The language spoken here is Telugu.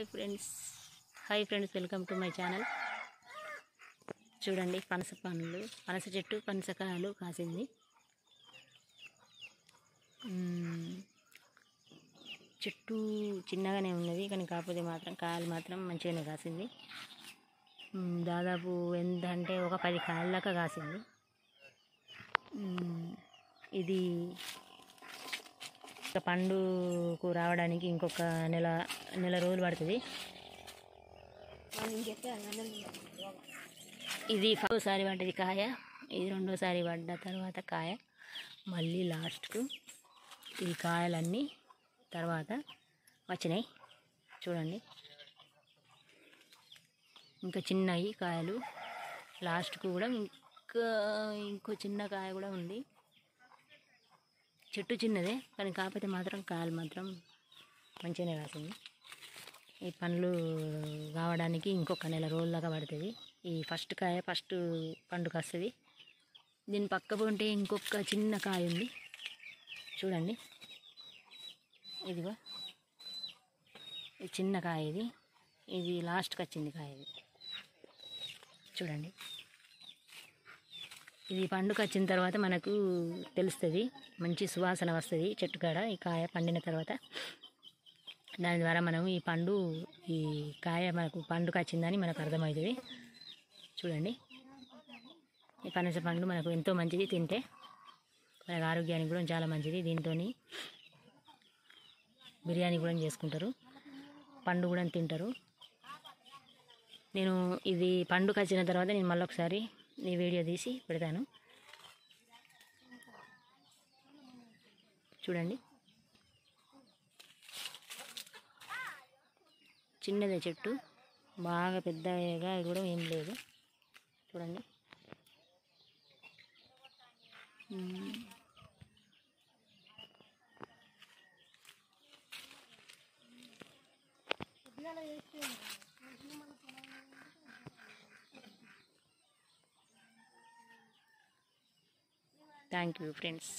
hi friends hi friends welcome to my channel చూడండి పనస పనులు పనస చెట్టు పనసకాయలు కాసింది చెట్టు చిన్నగానే ఉన్నది కానీ కాకపోతే మాత్రం కాయలు మాత్రం మంచిగానే కాసింది దాదాపు ఎంత అంటే ఒక పది కాయల దాకా కాసింది ఇది ఇక పండుకు రావడానికి ఇంకొక నెల నెల రోజులు పడుతుంది ఇది ఒకసారి పడ్డది కాయ ఇది రెండోసారి పడ్డ తర్వాత కాయ మళ్ళీ లాస్ట్కు ఈ కాయలన్నీ తర్వాత వచ్చినాయి చూడండి ఇంకా చిన్నవి కాయలు లాస్ట్కు కూడా ఇంకా ఇంకో చిన్న కాయ కూడా ఉంది చెట్టు చిన్నదే కానీ కాకపోతే మాత్రం కాయలు మాత్రం మంచిగానే కాసింది ఈ పండ్లు కావడానికి ఇంకొక నెల రోజులాగా పడుతుంది ఈ ఫస్ట్ కాయ ఫస్ట్ పండుగ వస్తుంది దీని పక్క పోంటే ఇంకొక చిన్న కాయ ఉంది చూడండి ఇదిగో చిన్న కాయ ఇది ఇది లాస్ట్కి వచ్చింది కాయ ఇది చూడండి ఇది పండుగ వచ్చిన తర్వాత మనకు తెలుస్తుంది మంచి సువాసన వస్తుంది చెట్టు కాడ ఈ కాయ పండిన తర్వాత దాని ద్వారా మనం ఈ పండు ఈ కాయ మనకు పండుగ వచ్చిందని మనకు అర్థమవుతుంది చూడండి ఈ పనస పండు మనకు ఎంతో మంచిది తింటే మనకు ఆరోగ్యానికి కూడా చాలా మంచిది దీంతో బిర్యానీ కూడా చేసుకుంటారు పండు కూడా తింటారు నేను ఇది పండుగ వచ్చిన తర్వాత నేను మళ్ళొకసారి ఈ వీడియో తీసి పెడతాను చూడండి చిన్నదే చెట్టు బాగా పెద్దగా కూడా ఏం లేదు చూడండి தேங்க்யூ ஃப்ரெண்ட்ஸ்